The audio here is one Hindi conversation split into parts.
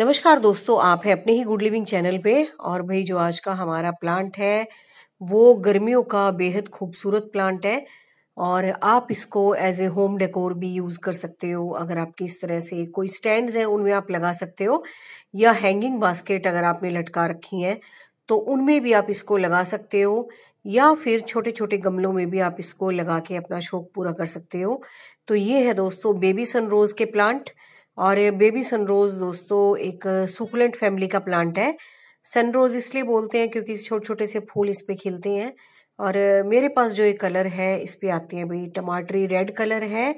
नमस्कार दोस्तों आप हैं अपने ही गुड लिविंग चैनल पे और भाई जो आज का हमारा प्लांट है वो गर्मियों का बेहद खूबसूरत प्लांट है और आप इसको एज ए होम डेकोर भी यूज़ कर सकते हो अगर आप इस तरह से कोई स्टैंड्स हैं उनमें आप लगा सकते हो या हैंगिंग बास्केट अगर आपने लटका रखी हैं तो उनमें भी आप इसको लगा सकते हो या फिर छोटे छोटे गमलों में भी आप इसको लगा के अपना शौक पूरा कर सकते हो तो ये है दोस्तों बेबी सनरोज के प्लांट और ये बेबी सनरोज दोस्तों एक सुकुलेंट फैमिली का प्लांट है सनरोज इसलिए बोलते हैं क्योंकि छोटे छोटे से फूल इस पर खिलते हैं और मेरे पास जो ये कलर है इस पर आते हैं भाई टमाटरी रेड कलर है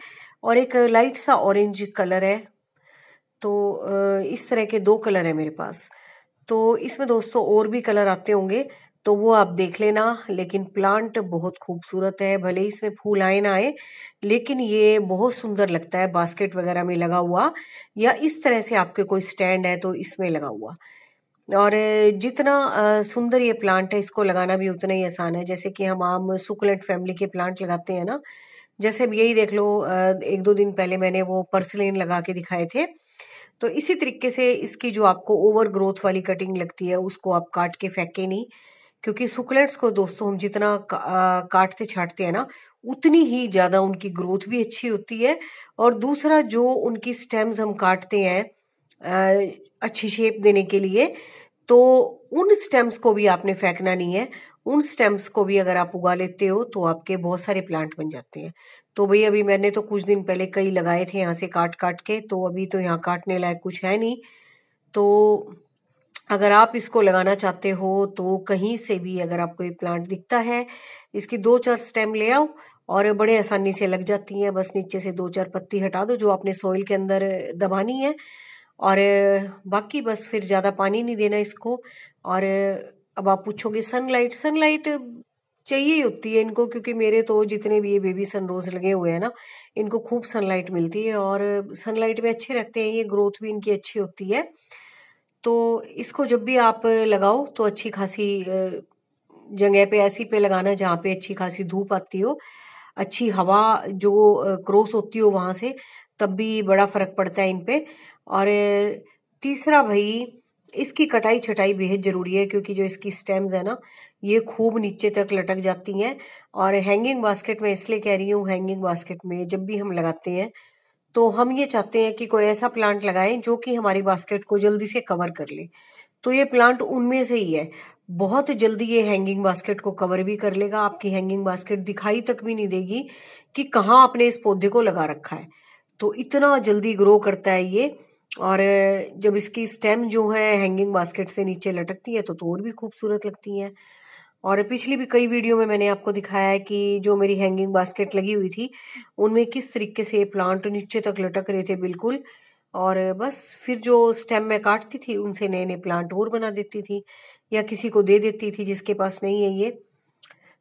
और एक लाइट सा ऑरेंज कलर है तो इस तरह के दो कलर है मेरे पास तो इसमें दोस्तों और भी कलर आते होंगे तो वो आप देख लेना लेकिन प्लांट बहुत खूबसूरत है भले ही इसमें फूल आए ना आए लेकिन ये बहुत सुंदर लगता है बास्केट वगैरह में लगा हुआ या इस तरह से आपके कोई स्टैंड है तो इसमें लगा हुआ और जितना सुंदर ये प्लांट है इसको लगाना भी उतना ही आसान है जैसे कि हम आम सुकुलेंट फैमिली के प्लांट लगाते हैं ना जैसे अब यही देख लो एक दो दिन पहले मैंने वो पर्सलिन लगा के दिखाए थे तो इसी तरीके से इसकी जो आपको ओवर ग्रोथ वाली कटिंग लगती है उसको आप काट के फेंके नहीं क्योंकि सुकलेट्स को दोस्तों हम जितना का, काटते छाटते हैं ना उतनी ही ज़्यादा उनकी ग्रोथ भी अच्छी होती है और दूसरा जो उनकी स्टेम्स हम काटते हैं अच्छी शेप देने के लिए तो उन स्टेम्स को भी आपने फेंकना नहीं है उन स्टेम्स को भी अगर आप उगा लेते हो तो आपके बहुत सारे प्लांट बन जाते हैं तो भाई अभी मैंने तो कुछ दिन पहले कई लगाए थे यहाँ से काट काट के तो अभी तो यहाँ काटने लायक कुछ है नहीं तो अगर आप इसको लगाना चाहते हो तो कहीं से भी अगर आपको ये प्लांट दिखता है इसकी दो चार स्टेम ले आओ और बड़े आसानी से लग जाती हैं बस नीचे से दो चार पत्ती हटा दो जो आपने सॉइल के अंदर दबानी है और बाकी बस फिर ज़्यादा पानी नहीं देना इसको और अब आप पूछोगे सनलाइट सनलाइट चाहिए ही होती है इनको क्योंकि मेरे तो जितने भी ये बेबी सनरोज लगे हुए हैं ना इनको खूब सनलाइट मिलती है और सनलाइट में अच्छे रहते हैं ये ग्रोथ भी इनकी अच्छी होती है तो इसको जब भी आप लगाओ तो अच्छी खासी जगह पे ऐसी पे लगाना जहाँ पे अच्छी खासी धूप आती हो अच्छी हवा जो क्रॉस होती हो वहाँ से तब भी बड़ा फर्क पड़ता है इन पे और तीसरा भाई इसकी कटाई छटाई बेहद ज़रूरी है क्योंकि जो इसकी स्टेम्स है ना ये खूब नीचे तक लटक जाती हैं और हैंगिंग बास्केट में इसलिए कह रही हूँ हैंगिंग बास्केट में जब भी हम लगाते हैं तो हम ये चाहते हैं कि कोई ऐसा प्लांट लगाए जो कि हमारी बास्केट को जल्दी से कवर कर ले तो ये प्लांट उनमें से ही है बहुत जल्दी ये हैंगिंग बास्केट को कवर भी कर लेगा आपकी हैंगिंग बास्केट दिखाई तक भी नहीं देगी कि कहाँ आपने इस पौधे को लगा रखा है तो इतना जल्दी ग्रो करता है ये और जब इसकी स्टेम जो है हैंगिंग बास्केट से नीचे लटकती है तो, तो और भी खूबसूरत लगती है और पिछली भी कई वीडियो में मैंने आपको दिखाया है कि जो मेरी हैंगिंग बास्केट लगी हुई थी उनमें किस तरीके से प्लांट नीचे तक लटक रहे थे बिल्कुल और बस फिर जो स्टेम मैं काटती थी उनसे नए नए प्लांट और बना देती थी या किसी को दे देती थी जिसके पास नहीं है ये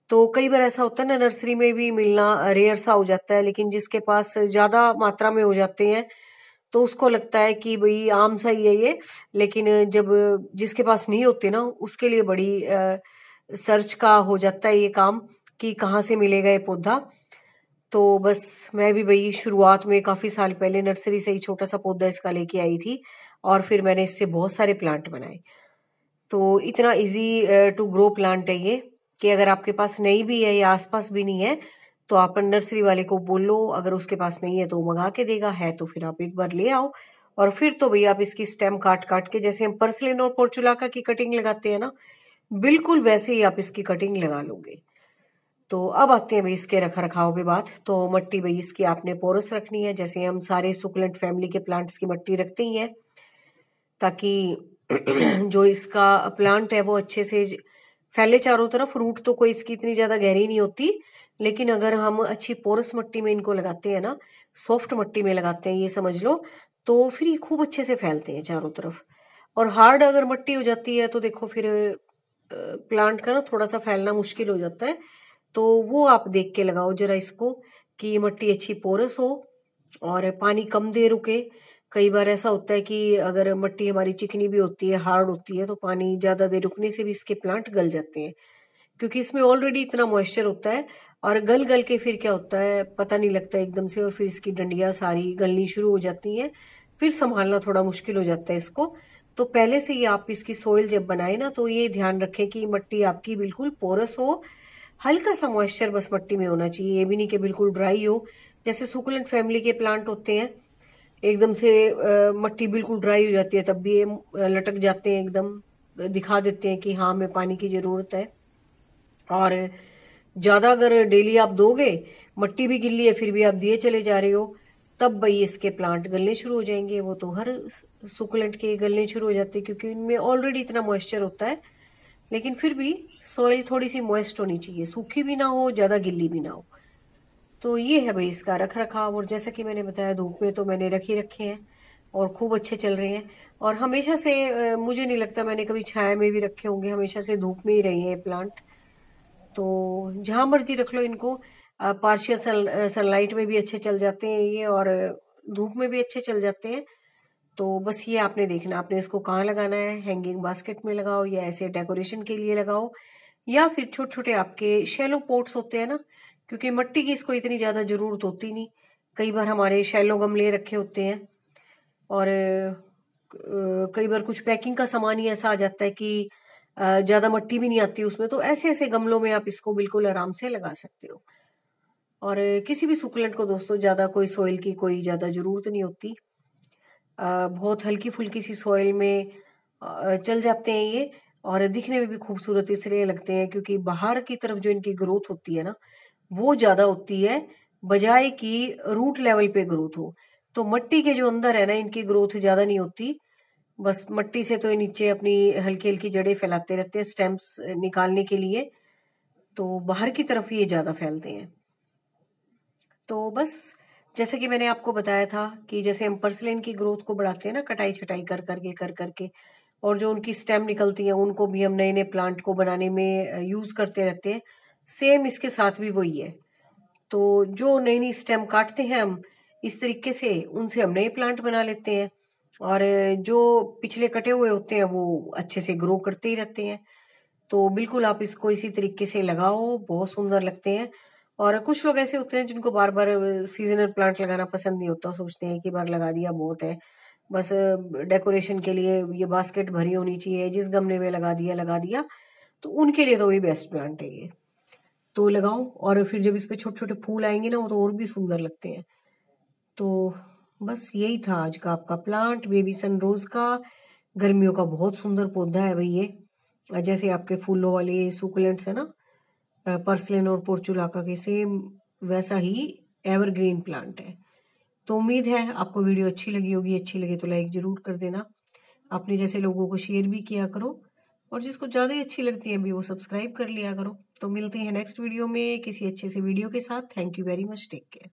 तो कई बार ऐसा होता है ना नर्सरी में भी मिलना रेयर सा हो जाता है लेकिन जिसके पास ज़्यादा मात्रा में हो जाते हैं तो उसको लगता है कि भाई आम सा ही है ये लेकिन जब जिसके पास नहीं होते ना उसके लिए बड़ी आ, सर्च का हो जाता है ये काम कि कहाँ से मिलेगा ये पौधा तो बस मैं भी भाई शुरुआत में काफ़ी साल पहले नर्सरी से ही छोटा सा पौधा इसका लेके आई थी और फिर मैंने इससे बहुत सारे प्लांट बनाए तो इतना इजी टू ग्रो प्लांट है ये कि अगर आपके पास नहीं भी है या आसपास भी नहीं है तो आप नर्सरी वाले को बोलो अगर उसके पास नहीं है तो मंगा के देगा है तो फिर आप एक बार ले आओ और फिर तो भैया आप इसकी स्टेम काट काट के जैसे हम पर्सलिन और पोर्चुलाका की कटिंग लगाते हैं ना बिल्कुल वैसे ही आप इसकी कटिंग लगा लोगे तो अब आते हैं भाई इसके रख रखाव पे बात तो मट्टी भाई इसकी आपने पोरस रखनी है जैसे हम सारे सुकुलेंट फैमिली के प्लांट्स की मट्टी रखते ही हैं ताकि जो इसका प्लांट है वो अच्छे से फैले चारों तरफ रूट तो कोई इसकी इतनी ज़्यादा गहरी नहीं होती लेकिन अगर हम अच्छी पोरस मट्टी में इनको लगाते हैं ना सॉफ्ट मट्टी में लगाते हैं ये समझ लो तो फिर ये खूब अच्छे से फैलते हैं चारों तरफ और हार्ड अगर मट्टी हो जाती है तो देखो फिर प्लांट का ना थोड़ा सा फैलना मुश्किल हो जाता है तो वो आप देख के लगाओ जरा इसको कि मट्टी अच्छी पोरस हो और पानी कम दे रुके कई बार ऐसा होता है कि अगर मट्टी हमारी चिकनी भी होती है हार्ड होती है तो पानी ज्यादा देर रुकने से भी इसके प्लांट गल जाते हैं क्योंकि इसमें ऑलरेडी इतना मॉइस्चर होता है और गल गल के फिर क्या होता है पता नहीं लगता एकदम से और फिर इसकी डंडियां सारी गलनी शुरू हो जाती हैं फिर संभालना थोड़ा मुश्किल हो जाता है इसको तो पहले से ही आप इसकी सोइल जब बनाए ना तो ये ध्यान रखें कि मट्टी आपकी बिल्कुल पोरस हो हल्का सा मॉइस्चर बस मट्टी में होना चाहिए ये भी नहीं कि बिल्कुल ड्राई हो जैसे सुकुलेंट फैमिली के प्लांट होते हैं एकदम से मट्टी बिल्कुल ड्राई हो जाती है तब भी ये लटक जाते हैं एकदम दिखा देते हैं कि हाँ हमें पानी की ज़रूरत है और ज़्यादा अगर डेली आप दोगे मट्टी भी गिल्ली है फिर भी आप दिए चले जा रहे हो तब भाई इसके प्लांट गलने शुरू हो जाएंगे वो तो हर सुकुलेंट के गलने शुरू हो जाते हैं क्योंकि इनमें ऑलरेडी इतना मॉइस्चर होता है लेकिन फिर भी सॉइल थोड़ी सी मॉइस्ट होनी चाहिए सूखी भी ना हो ज़्यादा गिल्ली भी ना हो तो ये है भाई इसका रख रखाव और जैसा कि मैंने बताया धूप में तो मैंने रख ही रखे हैं और खूब अच्छे चल रहे हैं और हमेशा से मुझे नहीं लगता मैंने कभी छाया में भी रखे होंगे हमेशा से धूप में ही रहे हैं प्लांट तो जहाँ मर्जी रख लो इनको पार्शियल सनलाइट में भी अच्छे चल जाते हैं ये और धूप में भी अच्छे चल जाते हैं तो बस ये आपने देखना आपने इसको कहाँ लगाना है हैंगिंग बास्केट में लगाओ या ऐसे डेकोरेशन के लिए लगाओ या फिर छोटे छोटे आपके शैलो पोर्ट्स होते हैं ना क्योंकि मट्टी की इसको इतनी ज़्यादा ज़रूरत होती नहीं कई बार हमारे शैलो गमले रखे होते हैं और कई बार कुछ पैकिंग का सामान ही ऐसा आ जाता है कि ज़्यादा मट्टी भी नहीं आती उसमें तो ऐसे ऐसे गमलों में आप इसको बिल्कुल आराम से लगा सकते हो और किसी भी सुकुलेंट को दोस्तों ज़्यादा कोई सोइल की कोई ज़्यादा ज़रूरत नहीं होती बहुत हल्की फुल्की सी सॉइल में चल जाते हैं ये और दिखने में भी खूबसूरत इसलिए लगते हैं क्योंकि बाहर की तरफ जो इनकी ग्रोथ होती है ना वो ज़्यादा होती है बजाय कि रूट लेवल पे ग्रोथ हो तो मट्टी के जो अंदर है ना इनकी ग्रोथ ज़्यादा नहीं होती बस मट्टी से तो ये नीचे अपनी हल्की हल्की जड़े फैलाते रहते हैं स्टेम्प्स निकालने के लिए तो बाहर की तरफ ये ज़्यादा फैलते हैं तो बस जैसे कि मैंने आपको बताया था कि जैसे हम पर्सलिन की ग्रोथ को बढ़ाते हैं ना कटाई छटाई कर करके कर करके और जो उनकी स्टेम निकलती है उनको भी हम नए नए प्लांट को बनाने में यूज करते रहते हैं सेम इसके साथ भी वही है तो जो नई नई स्टेम काटते हैं हम इस तरीके से उनसे हम नए प्लांट बना लेते हैं और जो पिछले कटे हुए होते हैं वो अच्छे से ग्रो करते ही रहते हैं तो बिल्कुल आप इसको इसी तरीके से लगाओ बहुत सुंदर लगते हैं और कुछ लोग ऐसे होते हैं जिनको बार बार सीजनल प्लांट लगाना पसंद नहीं होता सोचते हैं कि बार लगा दिया बहुत है बस डेकोरेशन के लिए ये बास्केट भरी होनी चाहिए जिस गमले में लगा दिया लगा दिया तो उनके लिए तो वही बेस्ट प्लांट है ये तो लगाओ और फिर जब इस पर छोटे छोटे फूल आएंगे ना वो तो और भी सुंदर लगते हैं तो बस यही था आज का आपका प्लांट बेबी सन रोज़ का गर्मियों का बहुत सुंदर पौधा है भाई ये जैसे आपके फूलों वाले सुकुलेंट्स है ना पर्सलिन और पोर्चुलाका के सेम वैसा ही एवरग्रीन प्लांट है तो उम्मीद है आपको वीडियो अच्छी लगी होगी अच्छी लगे तो लाइक ज़रूर कर देना आपने जैसे लोगों को शेयर भी किया करो और जिसको ज़्यादा अच्छी लगती है अभी वो सब्सक्राइब कर लिया करो तो मिलते हैं नेक्स्ट वीडियो में किसी अच्छे से वीडियो के साथ thank you very much take care